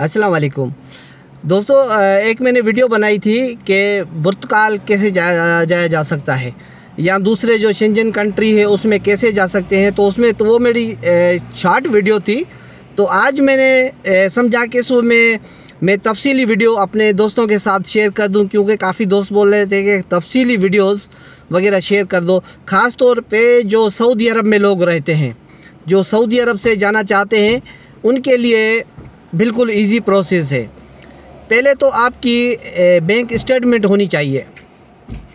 अस्सलाम वालेकुम दोस्तों एक मैंने वीडियो बनाई थी कि बुर्तकाल कैसे जाया जाया जा सकता है या दूसरे जो शेंजन कंट्री है उसमें कैसे जा सकते हैं तो उसमें तो वो मेरी शार्ट वीडियो थी तो आज मैंने समझा के सो में मैं तफसीली वीडियो अपने दोस्तों के साथ शेयर कर दूं क्योंकि काफ़ी दोस्त बोल रहे थे कि तफसीली वीडियोस वगैरह शेयर कर दो ख़ास तौर पे जो सऊदी अरब में लोग रहते हैं जो सऊदी अरब से जाना चाहते हैं उनके लिए बिल्कुल इजी प्रोसेस है पहले तो आपकी बैंक स्टेटमेंट होनी चाहिए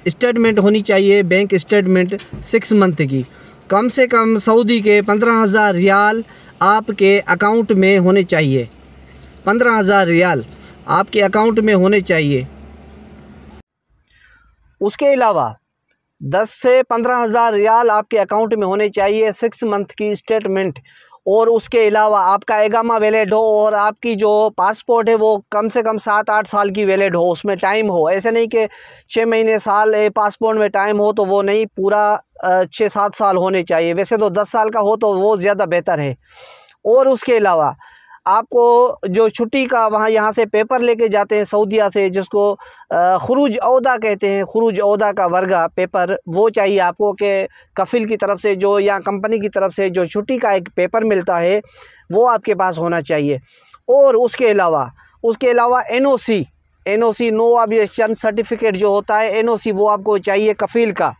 स्टेटमेंट होनी चाहिए बैंक स्टेटमेंट सिक्स मंथ की कम से कम सऊदी के पंद्रह हज़ार रियाल आपके अकाउंट में होने चाहिए पंद्रह हज़ार रियाल आपके अकाउंट में होने चाहिए उसके अलावा दस से पंद्रह हज़ार रियाल आपके अकाउंट में होने चाहिए सिक्स मंथ की स्टेटमेंट और उसके अलावा आपका एगामा वैलिड हो और आपकी जो पासपोर्ट है वो कम से कम सात आठ साल की वैलिड हो उसमें टाइम हो ऐसे नहीं कि छः महीने साल पासपोर्ट में टाइम हो तो वो नहीं पूरा छः सात साल होने चाहिए वैसे तो दस साल का हो तो वो ज़्यादा बेहतर है और उसके अलावा आपको जो छुट्टी का वहाँ यहाँ से पेपर लेके जाते हैं सऊदिया से जिसको खरूज अहदा कहते हैं खरूज अहदा का वर्गा पेपर वो चाहिए आपको कि कफिल की तरफ से जो या कंपनी की तरफ से जो छुट्टी का एक पेपर मिलता है वो आपके पास होना चाहिए और उसके अलावा उसके अलावा N O C N O C नो अब चंद सर्टिफिकेट जो होता है एन ओ सी वो आपको चाहिए कफील का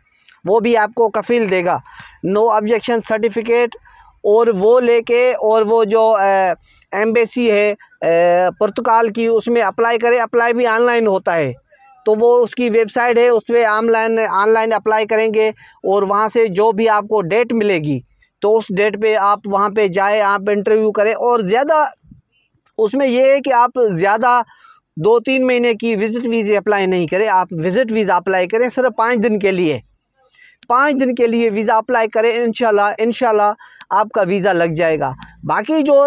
वो भी आपको कफील देगा नो ऑब्जेक्शन सर्टिफिकेट और वो लेके और वो जो एम्बेसी है पुर्तगाल की उसमें अप्लाई करें अप्लाई भी ऑनलाइन होता है तो वो उसकी वेबसाइट है उस पर ऑनलाइन ऑनलाइन अप्लाई करेंगे और वहाँ से जो भी आपको डेट मिलेगी तो उस डेट पे आप वहाँ पे जाए आप इंटरव्यू करें और ज़्यादा उसमें यह है कि आप ज़्यादा दो तीन महीने की विज़िट वीज़ा अप्लाई नहीं करें आप विज़िट वीज़ा अप्लाई करें सिर्फ पाँच दिन के लिए पाँच दिन के लिए वीज़ा अप्लाई करें इनशाला इनशाला आपका वीज़ा लग जाएगा बाकी जो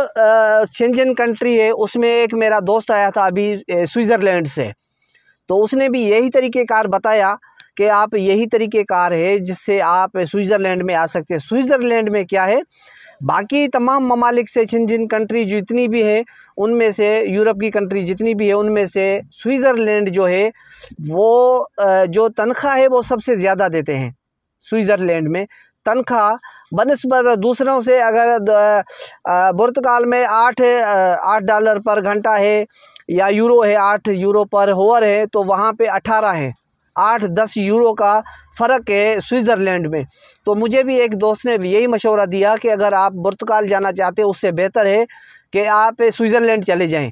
शेंजन कंट्री है उसमें एक मेरा दोस्त आया था अभी स्विट्ज़रलैंड से तो उसने भी यही तरीक़ेकार बताया कि आप यही तरीक़ेकार है जिससे आप स्विट्ज़रलैंड में आ सकते हैं स्विट्ज़रलैंड में क्या है बाकी तमाम ममालिक से जिन जिन कंट्री जितनी भी है उनमें से यूरोप की कंट्री जितनी भी है उनमें से स्विट्ज़रलैंड जो है वो जो तनख्वाह है वो सबसे ज़्यादा देते हैं स्विट्ज़रलैंड में तनख्वाह बनस्बत दूसरों से अगर बुरतकाल में आठ आठ डॉलर पर घंटा है या यूरो है आठ यूरो पर होवर है तो वहाँ पे अठारह है आठ दस यूरो का फ़र्क है स्विट्ज़रलैंड में तो मुझे भी एक दोस्त ने यही मशवरा दिया कि अगर आप बुरतकाल जाना चाहते हैं उससे बेहतर है कि आप स्विट्ज़रलैंड चले जाएं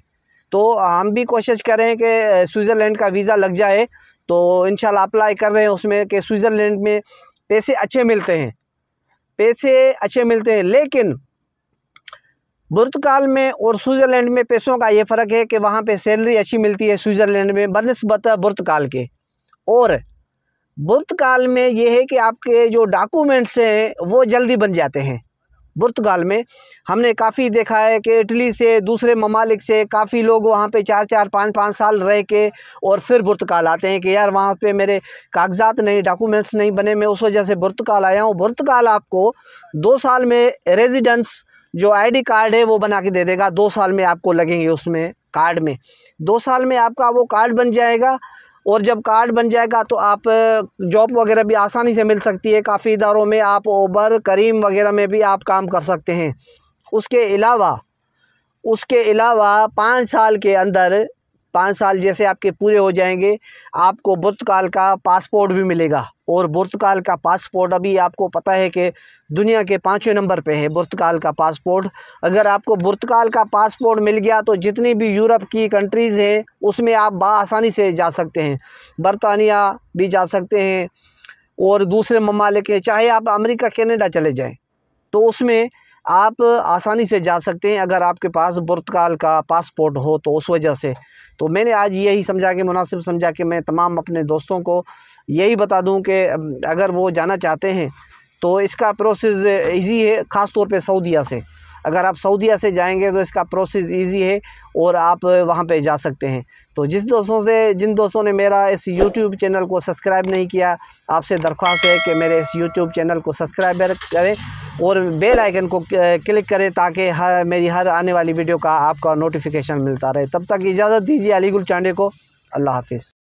तो हम भी कोशिश करें कि स्विट्ज़रलैंड का वीज़ा लग जाए तो इन अप्लाई कर रहे हैं उसमें कि स्विट्ज़रलैंड में पैसे अच्छे मिलते हैं पैसे अच्छे मिलते हैं लेकिन पुर्तगाल में और स्विट्ज़रलैंड में पैसों का ये फ़र्क है कि वहाँ पे सैलरी अच्छी मिलती है स्विट्ज़रलैंड में बनस्बत पुर्तगाल के और पुर्तगाल में ये है कि आपके जो डॉक्यूमेंट्स हैं वो जल्दी बन जाते हैं पुर्तगाल में हमने काफ़ी देखा है कि इटली से दूसरे ममालिक से काफ़ी लोग वहाँ पे चार चार पाँच पाँच साल रह के और फिर पुर्तगाल आते हैं कि यार वहाँ पे मेरे कागजात नहीं डॉक्यूमेंट्स नहीं बने मैं उस वजह से पुर्तगाल आया हूँ पुर्तगाल आपको दो साल में रेजिडेंस जो आईडी कार्ड है वो बना के दे देगा दो साल में आपको लगेंगे उसमें कार्ड में दो साल में आपका वो कार्ड बन जाएगा और जब कार्ड बन जाएगा तो आप जॉब वगैरह भी आसानी से मिल सकती है काफ़ी इदारों में आप ओबर करीम वगैरह में भी आप काम कर सकते हैं उसके अलावा उसके अलावा पाँच साल के अंदर पाँच साल जैसे आपके पूरे हो जाएंगे आपको बुर्तकाल का पासपोर्ट भी मिलेगा और बुर्तकाल का पासपोर्ट अभी आपको पता है कि दुनिया के पाँचवें नंबर पे है बुर्तकाल का पासपोर्ट अगर आपको बुर्तकाल का पासपोर्ट मिल गया तो जितनी भी यूरोप की कंट्रीज़ हैं उसमें आप बासानी से जा सकते हैं बरतानिया भी जा सकते हैं और दूसरे ममालिक चाहे आप अमेरिका कनाडा चले जाएँ तो उसमें आप आसानी से जा सकते हैं अगर आपके पास बुरतकाल का पासपोर्ट हो तो उस वजह से तो मैंने आज यही समझा कि मुनासिब समझा कि मैं तमाम अपने दोस्तों को यही बता दूं कि अगर वो जाना चाहते हैं तो इसका प्रोसेस इजी है ख़ास तौर पे सऊदीया से अगर आप सऊदीया से जाएंगे तो इसका प्रोसेस इजी है और आप वहाँ पे जा सकते हैं तो जिस दोस्तों से जिन दोस्तों ने मेरा इस यूट्यूब चैनल को सब्सक्राइब नहीं किया आपसे दरख्वास्त है कि मेरे इस यूट्यूब चैनल को सब्सक्राइब करें और बेल आइकन को क्लिक करें ताकि हर मेरी हर आने वाली वीडियो का आपका नोटिफिकेशन मिलता रहे तब तक इजाज़त दीजिए अलीगुल चांडे को अल्लाह हाफिज़